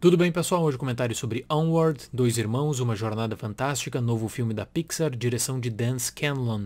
Tudo bem, pessoal? Hoje comentário sobre Onward, Dois Irmãos, Uma Jornada Fantástica, novo filme da Pixar, direção de Dan Scanlon.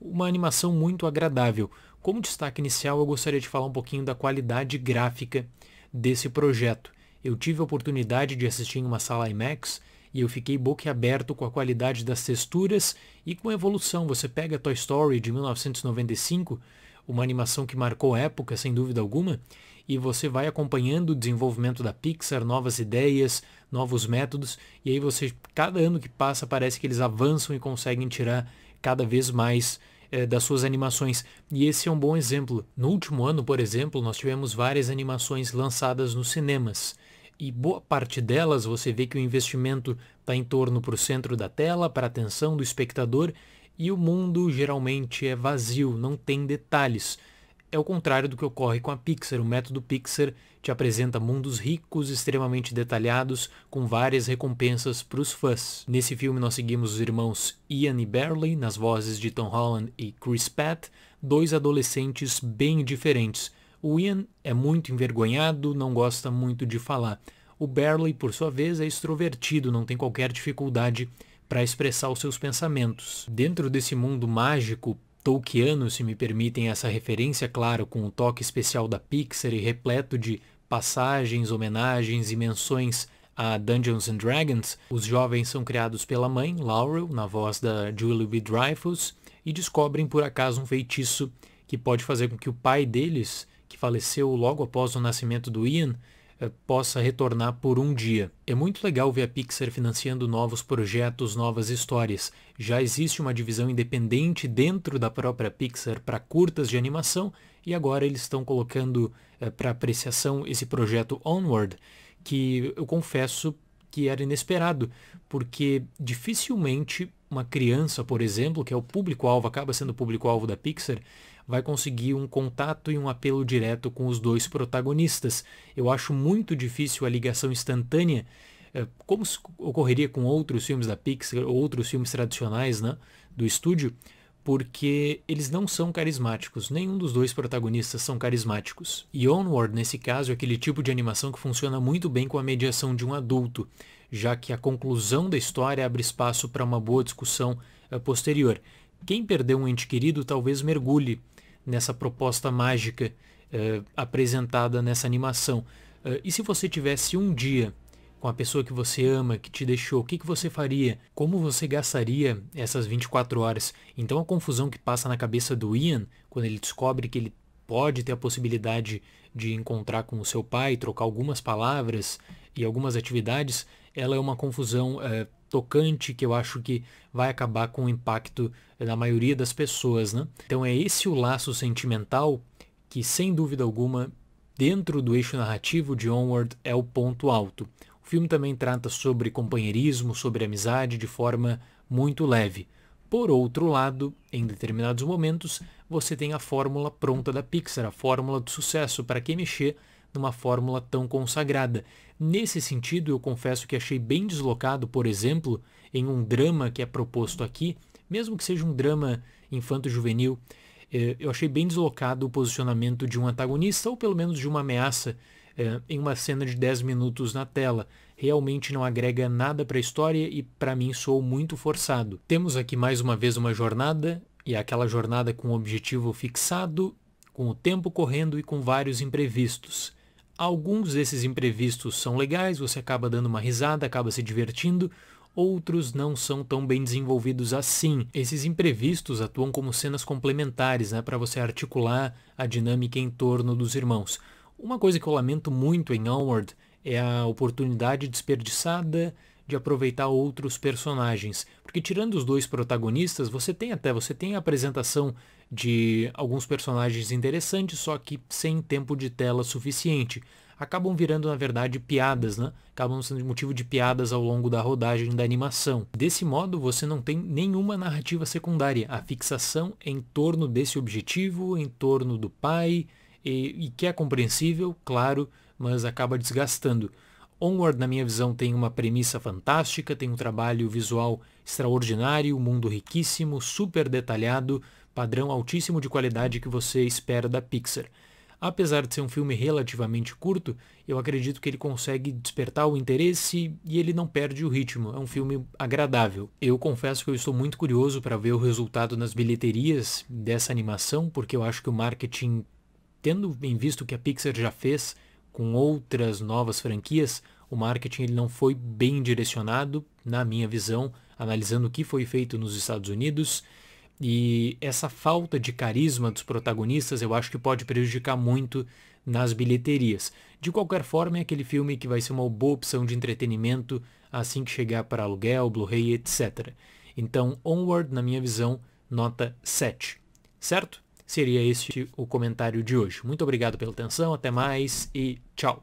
Uma animação muito agradável. Como destaque inicial, eu gostaria de falar um pouquinho da qualidade gráfica desse projeto. Eu tive a oportunidade de assistir em uma sala IMAX e eu fiquei boquiaberto com a qualidade das texturas e com a evolução. Você pega Toy Story de 1995 uma animação que marcou época, sem dúvida alguma, e você vai acompanhando o desenvolvimento da Pixar, novas ideias, novos métodos, e aí você, cada ano que passa, parece que eles avançam e conseguem tirar cada vez mais eh, das suas animações. E esse é um bom exemplo. No último ano, por exemplo, nós tivemos várias animações lançadas nos cinemas. E boa parte delas você vê que o investimento está em torno para o centro da tela, para a atenção do espectador, e o mundo geralmente é vazio, não tem detalhes. É o contrário do que ocorre com a Pixar. O método Pixar te apresenta mundos ricos, extremamente detalhados, com várias recompensas para os fãs. Nesse filme nós seguimos os irmãos Ian e Barley, nas vozes de Tom Holland e Chris Pratt, dois adolescentes bem diferentes. O Ian é muito envergonhado, não gosta muito de falar. O Barley, por sua vez, é extrovertido, não tem qualquer dificuldade para expressar os seus pensamentos. Dentro desse mundo mágico, Tolkiano, se me permitem essa referência, claro, com o toque especial da Pixar e repleto de passagens, homenagens e menções a Dungeons and Dragons, os jovens são criados pela mãe, Laurel, na voz da Julie B. Dreyfus, e descobrem por acaso um feitiço que pode fazer com que o pai deles, que faleceu logo após o nascimento do Ian, eh, possa retornar por um dia. É muito legal ver a Pixar financiando novos projetos, novas histórias. Já existe uma divisão independente dentro da própria Pixar para curtas de animação e agora eles estão colocando é, eh, para apreciação esse projeto Onward, que eu confesso que era inesperado, porque dificilmente uma criança, por exemplo, que é o público-alvo, acaba sendo o público-alvo da Pixar, vai conseguir um contato e um apelo direto com os dois protagonistas. Eu acho muito difícil a ligação instantânea, é, como ocorreria com outros filmes da Pixar, outros filmes tradicionais né, do estúdio, porque eles não são carismáticos, nenhum dos dois protagonistas são carismáticos. E Onward, nesse caso, é aquele tipo de animação que funciona muito bem com a mediação de um adulto, já que a conclusão da história abre espaço para uma boa discussão é, posterior. Quem perdeu um ente querido talvez mergulhe nessa proposta mágica uh, apresentada nessa animação. Uh, e se você tivesse um dia com a pessoa que você ama, que te deixou, o que, que você faria? Como você gastaria essas 24 horas? Então a confusão que passa na cabeça do Ian, quando ele descobre que ele pode ter a possibilidade de encontrar com o seu pai, trocar algumas palavras e algumas atividades, ela é uma confusão é, tocante que eu acho que vai acabar com o impacto na maioria das pessoas. Né? Então é esse o laço sentimental que, sem dúvida alguma, dentro do eixo narrativo de Onward é o ponto alto. O filme também trata sobre companheirismo, sobre amizade de forma muito leve. Por outro lado, em determinados momentos, você tem a fórmula pronta da Pixar, a fórmula do sucesso para quem mexer numa fórmula tão consagrada. Nesse sentido, eu confesso que achei bem deslocado, por exemplo, em um drama que é proposto aqui, mesmo que seja um drama infanto-juvenil, é, eu achei bem deslocado o posicionamento de um antagonista, ou pelo menos de uma ameaça, é, em uma cena de 10 minutos na tela. Realmente não agrega nada para a história e, para mim, soou muito forçado. Temos aqui mais uma vez uma jornada, e é aquela jornada com um objetivo fixado, com o tempo correndo e com vários imprevistos. Alguns desses imprevistos são legais, você acaba dando uma risada, acaba se divertindo, outros não são tão bem desenvolvidos assim. Esses imprevistos atuam como cenas complementares, né, para você articular a dinâmica em torno dos irmãos. Uma coisa que eu lamento muito em Onward é a oportunidade desperdiçada de aproveitar outros personagens. Porque tirando os dois protagonistas, você tem até, você tem a apresentação de alguns personagens interessantes, só que sem tempo de tela suficiente. Acabam virando, na verdade, piadas, né? Acabam sendo motivo de piadas ao longo da rodagem da animação. Desse modo, você não tem nenhuma narrativa secundária. A fixação é em torno desse objetivo, em torno do pai, e, e que é compreensível, claro, mas acaba desgastando. Onward, na minha visão, tem uma premissa fantástica, tem um trabalho visual extraordinário, um mundo riquíssimo, super detalhado, padrão altíssimo de qualidade que você espera da Pixar. Apesar de ser um filme relativamente curto, eu acredito que ele consegue despertar o interesse e ele não perde o ritmo. É um filme agradável. Eu confesso que eu estou muito curioso para ver o resultado nas bilheterias dessa animação, porque eu acho que o marketing, tendo em visto o que a Pixar já fez, com outras novas franquias, o marketing ele não foi bem direcionado, na minha visão, analisando o que foi feito nos Estados Unidos. E essa falta de carisma dos protagonistas eu acho que pode prejudicar muito nas bilheterias. De qualquer forma, é aquele filme que vai ser uma boa opção de entretenimento assim que chegar para aluguel, Blu-ray, etc. Então, Onward, na minha visão, nota 7. Certo? Seria este o comentário de hoje. Muito obrigado pela atenção, até mais e tchau.